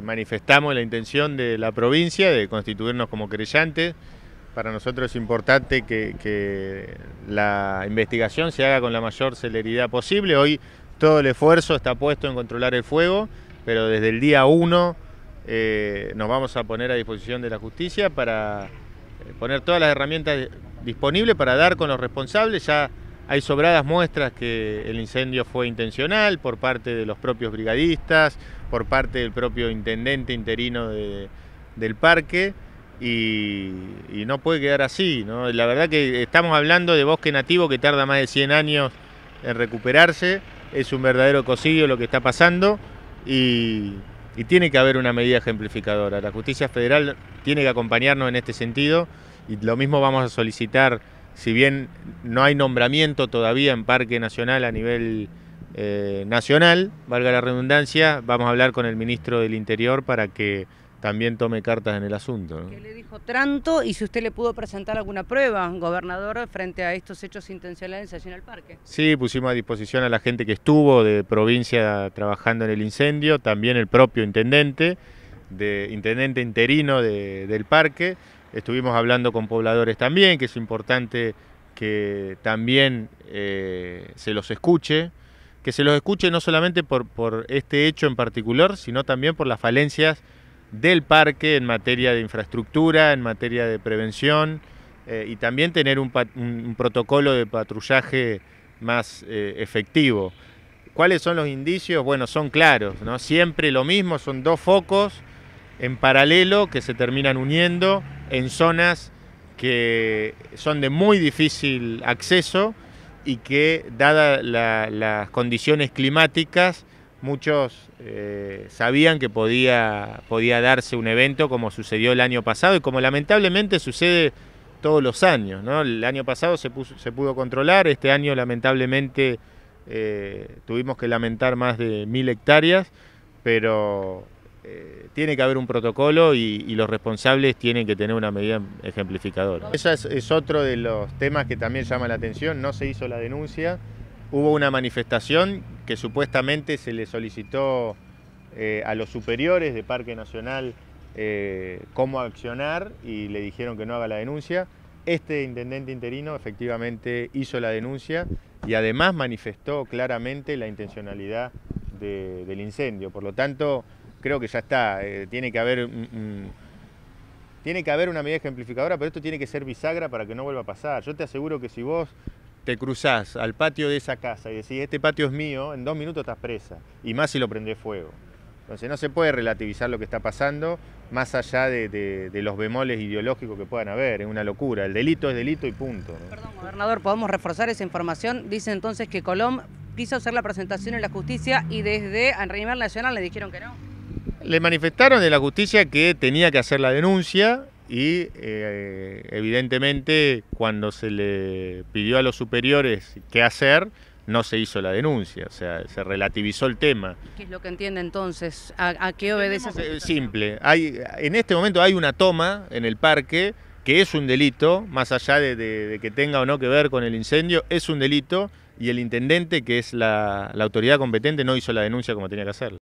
manifestamos la intención de la provincia de constituirnos como creyentes. Para nosotros es importante que, la investigación se haga con la mayor celeridad posible. Hoy todo el esfuerzo está puesto en controlar el fuego, pero desde el día 1 eh, nos vamos a poner a disposición de la justicia para eh, poner todas las herramientas disponibles para dar con los responsables. Ya hay sobradas muestras que el incendio fue intencional por parte de los propios brigadistas, por parte del propio intendente interino del parque y, no puede quedar así. La verdad que estamos hablando de bosque nativo que tarda más de 100 años en recuperarse, es un verdadero cosillo lo que está pasando y tiene que haber una medida ejemplificadora. La justicia federal tiene que acompañarnos en este sentido y lo mismo vamos a solicitar si bien no hay nombramiento todavía en Parque Nacional a nivel eh, nacional, valga la redundancia, vamos a hablar con el ministro del Interior para que también tome cartas en el asunto. ¿Qué le dijo Tranto y si usted le pudo presentar alguna prueba, gobernador, frente a estos hechos intencionales allí en el parque? Sí, pusimos a disposición a la gente que estuvo de provincia trabajando en el incendio, también el propio intendente, intendente interino del parque, Estuvimos hablando con pobladores también, que es importante que también eh, se los escuche, que se los escuche no solamente por, este hecho en particular, sino también por las falencias del parque en materia de infraestructura, en materia de prevención eh, y también tener un, protocolo de patrullaje más eh, efectivo. ¿Cuáles son los indicios? Bueno, son claros, ¿no? Siempre lo mismo, son dos focos en paralelo que se terminan uniendo en zonas que son de muy difícil acceso y que, dadas las condiciones climáticas, muchos eh, sabían que podía, podía darse un evento como sucedió el año pasado y como lamentablemente sucede todos los años. El año pasado se, pudo controlar, este año lamentablemente eh, tuvimos que lamentar más de mil hectáreas, pero eh, tiene que haber un protocolo y, los responsables tienen que tener una medida ejemplificadora. Ese es, otro de los temas que también llama la atención, no se hizo la denuncia, hubo una manifestación que supuestamente se le solicitó eh, a los superiores de Parque Nacional eh, cómo accionar y le dijeron que no haga la denuncia. Este intendente interino efectivamente hizo la denuncia y además manifestó claramente la intencionalidad del incendio. Por lo tanto, creo que ya está, eh, tiene que haber... tiene que haber una medida ejemplificadora, pero esto tiene que ser bisagra para que no vuelva a pasar. Yo te aseguro que si vos te cruzás al patio de esa casa y decís, este patio es mío, en dos minutos estás presa, y más si lo prendés fuego. Entonces no se puede relativizar lo que está pasando, más allá de, los bemoles ideológicos que puedan haber, es una locura. El delito es delito y punto. Perdón, gobernador, ¿podemos reforzar esa información? Dice entonces que Colón quiso hacer la presentación en la justicia y desde a nivel nacional le dijeron que no. Le manifestaron de la justicia que tenía que hacer la denuncia y eh, evidentemente cuando se le pidió a los superiores qué hacer, no se hizo la denuncia, o sea, se relativizó el tema. ¿Qué es lo que entiende entonces? ¿A, qué obedece? Eh, simple, hay, en este momento hay una toma en el parque que es un delito, más allá de, que tenga o no que ver con el incendio, es un delito y el intendente, que es la, la autoridad competente, no hizo la denuncia como tenía que hacerlo.